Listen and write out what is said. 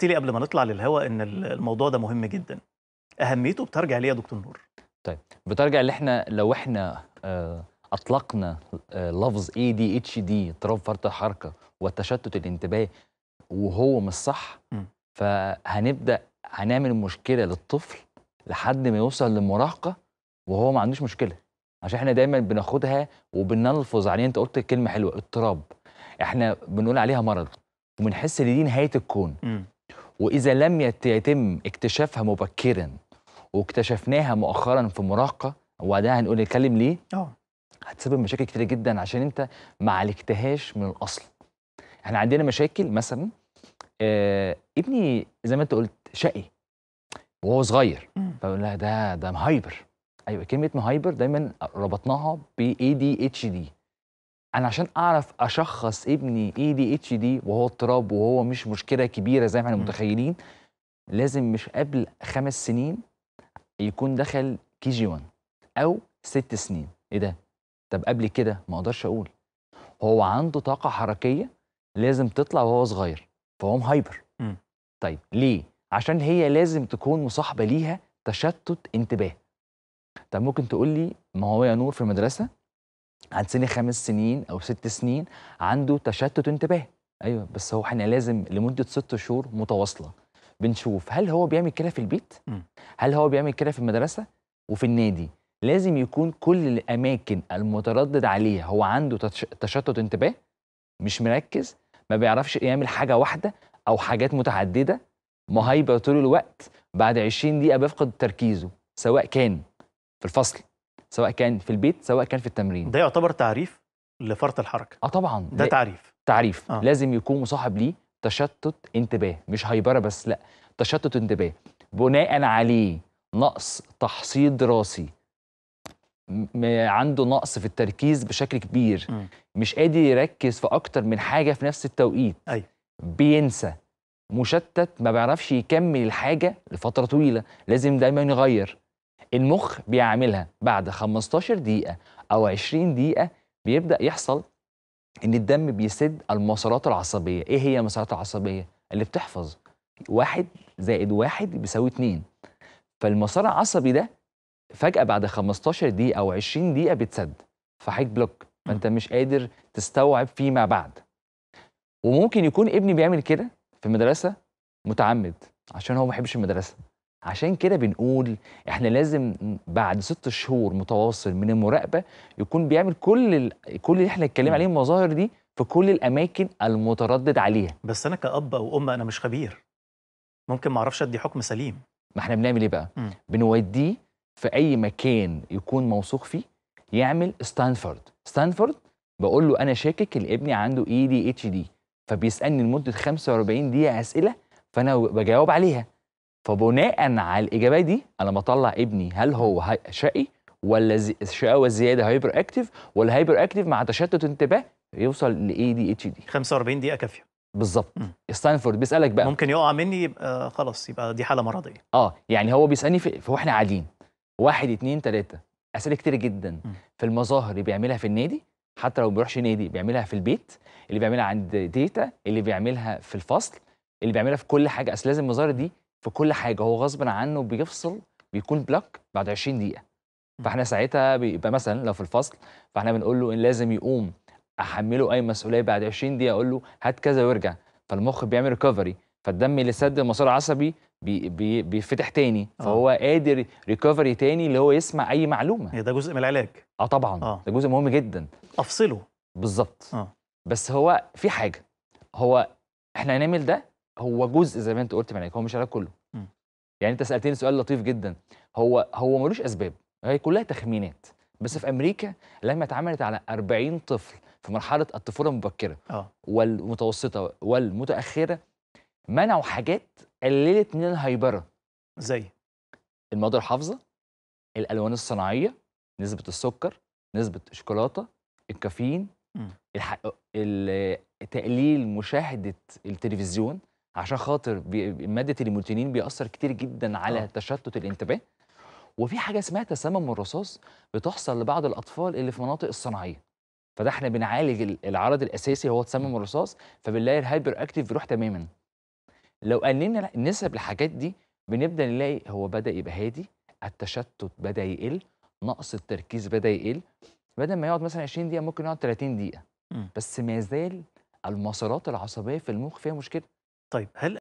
قلت لي قبل ما نطلع للهواء ان الموضوع ده مهم جدا اهميته بترجع ليه يا دكتور نور طيب بترجع اللي احنا لو احنا آه، اطلقنا آه، لفظ اي دي اتش دي اضطراب فرط الحركه والتشتت الانتباهي وهو مش صح فهنبدا هنعمل مشكله للطفل لحد ما يوصل للمراهقه وهو ما عندوش مشكله عشان احنا دايما بناخدها وبنلفظ عليها انت قلت كلمه حلوه اضطراب احنا بنقول عليها مرض وبنحس ان دي نهايه الكون م. وإذا لم يتم اكتشافها مبكرا واكتشفناها مؤخرا في مراهقة وبعدها هنقول نتكلم ليه أوه. هتسبب مشاكل كتير جدا عشان انت ما عالجتهاش من الاصل احنا عندنا مشاكل مثلا آه ابني زي ما انت قلت شقي وهو صغير فبقول لها ده ده مهايبر ايوه كلمه مهايبر دايما ربطناها ب اي دي اتش دي انا عشان اعرف اشخص ابني اي دي اتش دي وهو اضطراب وهو مش مشكله كبيره زي ما احنا متخيلين لازم مش قبل خمس سنين يكون دخل كي جي 1 او ست سنين ايه ده طب قبل كده ما اقدرش اقول هو عنده طاقه حركيه لازم تطلع وهو صغير فهو هايبر طيب ليه عشان هي لازم تكون مصاحبه ليها تشتت انتباه طب ممكن تقول لي ما هو يا نور في المدرسه عن سن خمس سنين او ست سنين عنده تشتت انتباه ايوه بس هو احنا لازم لمده ست شهور متواصله بنشوف هل هو بيعمل كده في البيت هل هو بيعمل كده في المدرسه وفي النادي لازم يكون كل الاماكن المتردد عليها هو عنده تشتت انتباه مش مركز ما بيعرفش يعمل حاجه واحده او حاجات متعدده مهايبر طول الوقت بعد 20 دقيقه بيفقد تركيزه سواء كان في الفصل سواء كان في البيت سواء كان في التمرين ده يعتبر تعريف لفرط الحركه اه طبعا ده تعريف تعريف آه. لازم يكون مصاحب ليه تشتت انتباه مش هايبره بس لا تشتت انتباه بناء عليه نقص تحصيل دراسي عنده نقص في التركيز بشكل كبير م. مش قادر يركز في اكتر من حاجه في نفس التوقيت أي. أيوه. بينسى مشتت ما بيعرفش يكمل الحاجه لفتره طويله لازم دايما يغير المخ بيعملها بعد 15 دقيقة أو 20 دقيقة بيبدأ يحصل إن الدم بيسد المسارات العصبية إيه هي المسارات العصبية؟ اللي بتحفظ واحد زائد واحد بيساوي اتنين فالمسار العصبي ده فجأة بعد 15 دقيقة أو 20 دقيقة بتسد فحيك بلوك فأنت مش قادر تستوعب فيما بعد وممكن يكون ابني بيعمل كده في المدرسة متعمد عشان هو ما بيحبش المدرسة عشان كده بنقول احنا لازم بعد ست شهور متواصل من المراقبه يكون بيعمل كل ال... كل اللي احنا اتكلم عليه المظاهر دي في كل الاماكن المتردد عليها بس انا كاب او ام انا مش خبير ممكن ما اعرفش ادي حكم سليم ما احنا بنعمل ايه بقى بنوديه في اي مكان يكون موثوق فيه يعمل ستانفورد ستانفورد بقول له انا شاكك ان ابني عنده اي دي اتش دي فبيسالني لمده 45 دقيقه اسئله فانا بجاوب عليها فبناء على الاجابه دي انا بطلع ابني هل هو شقي ولا الشقاوه الزياده هايبر اكتف ولا هايبر اكتف مع تشتت انتباه يوصل لاي دي اتش دي 45 دقيقه كافيه بالظبط ستانفورد بيسالك بقى ممكن يقع مني يبقى آه، خلاص يبقى دي حاله مرضيه اه يعني هو بيسالني في واحنا قاعدين واحد اتنين تلاته اسئله كتير جدا م. في المظاهر اللي بيعملها في النادي حتى لو ما بيروحش نادي بيعملها في البيت اللي بيعملها عند ديتا اللي بيعملها في الفصل اللي بيعملها في كل حاجه اصل لازم المظاهر دي في كل حاجه هو غصب عنه بيفصل بيكون بلاك بعد 20 دقيقه فاحنا ساعتها بيبقى مثلا لو في الفصل فاحنا بنقول له ان لازم يقوم احمله اي مسؤوليه بعد 20 دقيقه اقول له هات كذا وارجع فالمخ بيعمل ريكفري فالدم اللي سد المسار العصبي بي بي تاني أوه. فهو قادر ريكفري تاني اللي هو يسمع اي معلومه ده جزء من العلاج اه طبعا أوه. ده جزء مهم جدا افصله بالظبط آه. بس هو في حاجه هو احنا هنعمل ده هو جزء زي ما انت قلت من علاج هو مش العلاج كله م. يعني انت سالتني سؤال لطيف جدا هو هو ملوش اسباب هي كلها تخمينات بس في امريكا لما اتعملت على 40 طفل في مرحله الطفوله المبكره أوه. والمتوسطه والمتاخره منعوا حاجات قللت من الهيبره زي المواد الحافظه الالوان الصناعيه نسبه السكر نسبه الشوكولاته الكافيين الح... تقليل مشاهده التلفزيون عشان خاطر ماده النيوتينين بيأثر كتير جدا على أوه. تشتت الانتباه وفي حاجه اسمها تسمم الرصاص بتحصل لبعض الاطفال اللي في مناطق الصناعيه فده احنا بنعالج العرض الاساسي هو تسمم الرصاص فبنلاقي الهايبر اكتيف بيروح تماما لو قللنا نسب الحاجات دي بنبدا نلاقي هو بدا يبقى هادي التشتت بدا يقل نقص التركيز بدا يقل بدل ما يقعد مثلا 20 دقيقه ممكن يقعد 30 دقيقه م. بس ما زال المسارات العصبيه في المخ فيها مشكله طيب هل